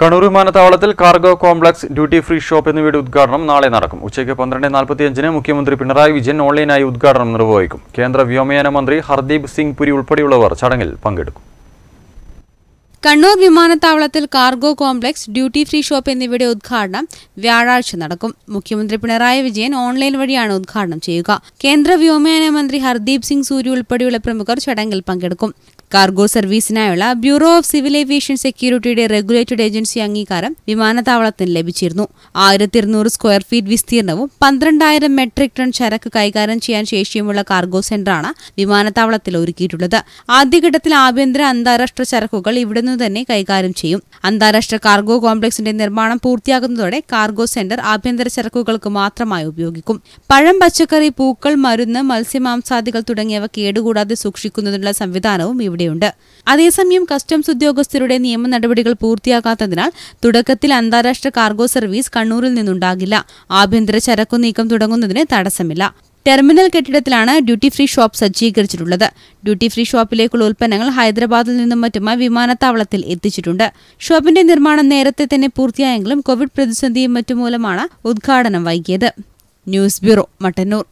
കണ്ണൂർ വിമാനത്താവളത്തിൽ cargo complex duty free shop എന്നിവയുടെ ഉദ്ഘാടനം നാളെ നടക്കും ഉച്ചയ്ക്ക് പന്ത്രണ്ട് നാൽപ്പത്തിയഞ്ചിന് മുഖ്യമന്ത്രി പിണറായി വിജയൻ ഓൺലൈനായി ഉദ്ഘാടനം നിർവഹിക്കും കേന്ദ്ര വ്യോമയാന മന്ത്രി ഹർദീപ് സിംഗ് പുരി ഉൾപ്പെടെയുള്ളവർ ചടങ്ങിൽ പങ്കെടുക്കും കണ്ണൂർ വിമാനത്താവളത്തിൽ cargo complex duty free shop എന്നിവയുടെ ഉദ്ഘാടനം വ്യാഴാഴ്ച നടക്കും മുഖ്യമന്ത്രി പിണറായി വിജയൻ ഓൺലൈൻ വഴിയാണ് ഉദ്ഘാടനം ചെയ്യുക കേന്ദ്ര വ്യോമയാന മന്ത്രി ഹർദീപ് സിംഗ് സൂരി ഉൾപ്പെടെയുള്ള പ്രമുഖർ ചടങ്ങിൽ പങ്കെടുക്കും കാർഗോ സർവീസിനായുള്ള ബ്യൂറോ ഓഫ് സിവിൽ ഏവിയേഷൻ സെക്യൂരിറ്റിയുടെ റെഗുലേറ്റഡ് ഏജൻസി അംഗീകാരം വിമാനത്താവളത്തിന് ലഭിച്ചിരുന്നു ആയിരത്തി ഇരുന്നൂറ് സ്ക്വയർ ഫീറ്റ് വിസ്തീർണവും പന്ത്രണ്ടായിരം മെട്രിക് ടൺ ചരക്ക് കൈകാര്യം ചെയ്യാൻ ശേഷിയുമുള്ള കാർഗോ സെന്ററാണ് വിമാനത്താവളത്തിൽ ഒരുക്കിയിട്ടുള്ളത് ആദ്യഘട്ടത്തിൽ ആഭ്യന്തര അന്താരാഷ്ട്ര ചരക്കുകൾ ഇവിടെ നിന്ന് തന്നെ കൈകാര്യം ചെയ്യും അന്താരാഷ്ട്ര കാർഗോ കോംപ്ലക്സിന്റെ നിർമ്മാണം പൂർത്തിയാകുന്നതോടെ കാർഗോ സെന്റർ ആഭ്യന്തര ചരക്കുകൾക്ക് മാത്രമായി ഉപയോഗിക്കും പഴം പച്ചക്കറി പൂക്കൾ മരുന്ന് മത്സ്യമാംസാദികൾ തുടങ്ങിയവ കേടുകൂടാതെ സൂക്ഷിക്കുന്നതിനുള്ള സംവിധാനവും ഇവിടെയുണ്ട് അതേസമയം കസ്റ്റംസ് ഉദ്യോഗസ്ഥരുടെ നിയമ നടപടികൾ പൂർത്തിയാകാത്തതിനാൽ തുടക്കത്തിൽ അന്താരാഷ്ട്ര കാർഗോ സർവീസ് കണ്ണൂരിൽ നിന്നുണ്ടാകില്ല ആഭ്യന്തര ചരക്കു നീക്കം തുടങ്ങുന്നതിന് തടസ്സമില്ല ടെർമിനൽ കെട്ടിടത്തിലാണ് ഡ്യൂട്ടി ഫ്രീ ഷോപ്പ് സജ്ജീകരിച്ചിട്ടുള്ളത് ഡ്യൂട്ടി ഫ്രീ ഷോപ്പിലേക്കുള്ള ഉൽപ്പന്നങ്ങൾ ഹൈദരാബാദിൽ നിന്നും മറ്റുമായി വിമാനത്താവളത്തിൽ എത്തിച്ചിട്ടുണ്ട് ഷോപ്പിന്റെ നിർമ്മാണം നേരത്തെ തന്നെ പൂർത്തിയായെങ്കിലും കോവിഡ് പ്രതിസന്ധിയും മറ്റുമൂലമാണ് ഉദ്ഘാടനം വൈകിയത് ന്യൂസ് ബ്യൂറോ മട്ടന്നൂർ